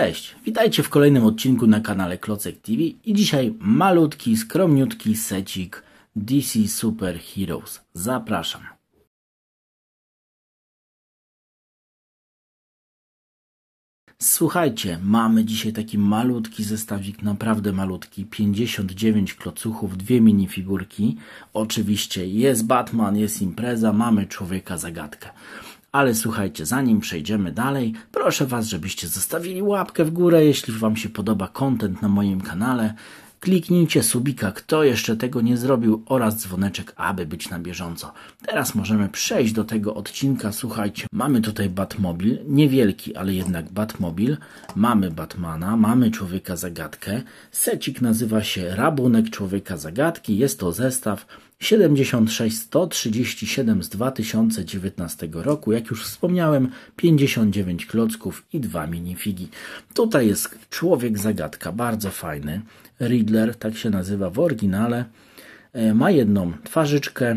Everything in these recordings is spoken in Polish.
Cześć, witajcie w kolejnym odcinku na kanale Klocek TV i dzisiaj malutki, skromniutki secik DC Super Heroes. Zapraszam. Słuchajcie, mamy dzisiaj taki malutki zestawik, naprawdę malutki, 59 klocuchów, dwie minifigurki. Oczywiście jest Batman, jest impreza, mamy człowieka zagadkę. Ale słuchajcie, zanim przejdziemy dalej, proszę Was, żebyście zostawili łapkę w górę, jeśli Wam się podoba kontent na moim kanale. Kliknijcie subika, kto jeszcze tego nie zrobił oraz dzwoneczek, aby być na bieżąco. Teraz możemy przejść do tego odcinka. Słuchajcie, mamy tutaj Batmobil, niewielki, ale jednak Batmobil. Mamy Batmana, mamy Człowieka Zagadkę. Secik nazywa się Rabunek Człowieka Zagadki. Jest to zestaw 76137 z 2019 roku. Jak już wspomniałem, 59 klocków i dwa minifigi. Tutaj jest Człowiek Zagadka, bardzo fajny. Fiddler, tak się nazywa w oryginale, e, ma jedną twarzyczkę,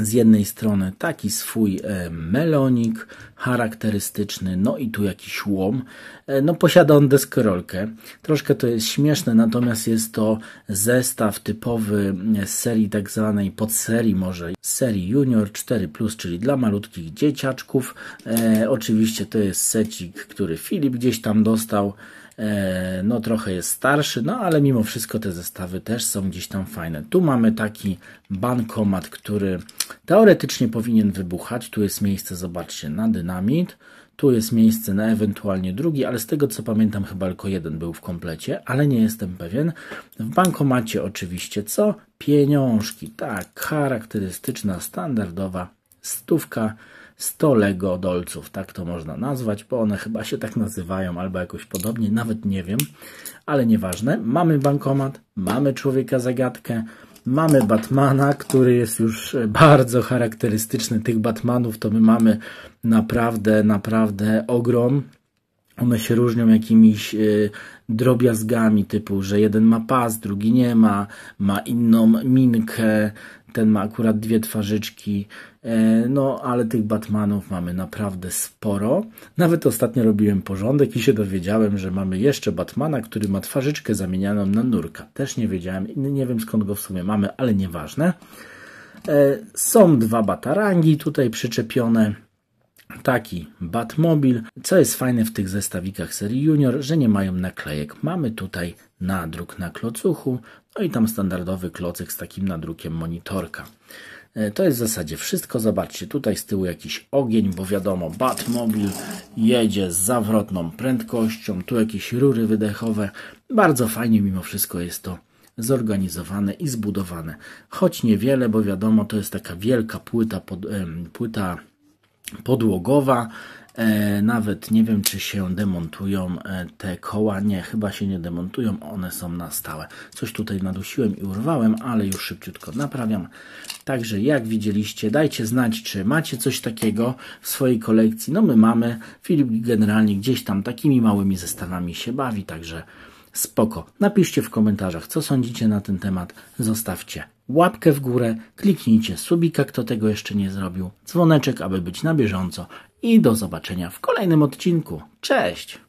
z jednej strony taki swój e, melonik charakterystyczny, no i tu jakiś łom. E, no posiada on deskorolkę. Troszkę to jest śmieszne, natomiast jest to zestaw typowy z serii tak zwanej podserii może, serii Junior 4+, czyli dla malutkich dzieciaczków. E, oczywiście to jest secik, który Filip gdzieś tam dostał. E, no trochę jest starszy, no ale mimo wszystko te zestawy też są gdzieś tam fajne. Tu mamy taki bankomat, który teoretycznie powinien wybuchać. Tu jest miejsce, zobaczcie, na dynamit. Tu jest miejsce na ewentualnie drugi, ale z tego co pamiętam, chyba tylko jeden był w komplecie, ale nie jestem pewien. W bankomacie oczywiście co? Pieniążki, tak, charakterystyczna, standardowa stówka. 100 Lego dolców, tak to można nazwać, bo one chyba się tak nazywają albo jakoś podobnie, nawet nie wiem, ale nieważne. Mamy bankomat, mamy człowieka zagadkę, mamy Batmana, który jest już bardzo charakterystyczny. Tych Batmanów to my mamy naprawdę, naprawdę ogrom one się różnią jakimiś e, drobiazgami typu, że jeden ma pas, drugi nie ma, ma inną minkę, ten ma akurat dwie twarzyczki. E, no, ale tych Batmanów mamy naprawdę sporo. Nawet ostatnio robiłem porządek i się dowiedziałem, że mamy jeszcze Batmana, który ma twarzyczkę zamienianą na nurka. Też nie wiedziałem, nie wiem skąd go w sumie mamy, ale nieważne. E, są dwa batarangi tutaj przyczepione taki Batmobil. Co jest fajne w tych zestawikach serii Junior, że nie mają naklejek. Mamy tutaj nadruk na klocuchu, no i tam standardowy klocek z takim nadrukiem monitorka. E, to jest w zasadzie wszystko. Zobaczcie, tutaj z tyłu jakiś ogień, bo wiadomo, Batmobil jedzie z zawrotną prędkością, tu jakieś rury wydechowe. Bardzo fajnie mimo wszystko jest to zorganizowane i zbudowane. Choć niewiele, bo wiadomo, to jest taka wielka płyta, pod, płyta podłogowa. E, nawet nie wiem, czy się demontują e, te koła. Nie, chyba się nie demontują, one są na stałe. Coś tutaj nadusiłem i urwałem, ale już szybciutko naprawiam. Także jak widzieliście, dajcie znać, czy macie coś takiego w swojej kolekcji. No my mamy. Filip generalnie gdzieś tam takimi małymi zestawami się bawi, także spoko. Napiszcie w komentarzach, co sądzicie na ten temat. Zostawcie łapkę w górę, kliknijcie subika, kto tego jeszcze nie zrobił, dzwoneczek, aby być na bieżąco i do zobaczenia w kolejnym odcinku. Cześć!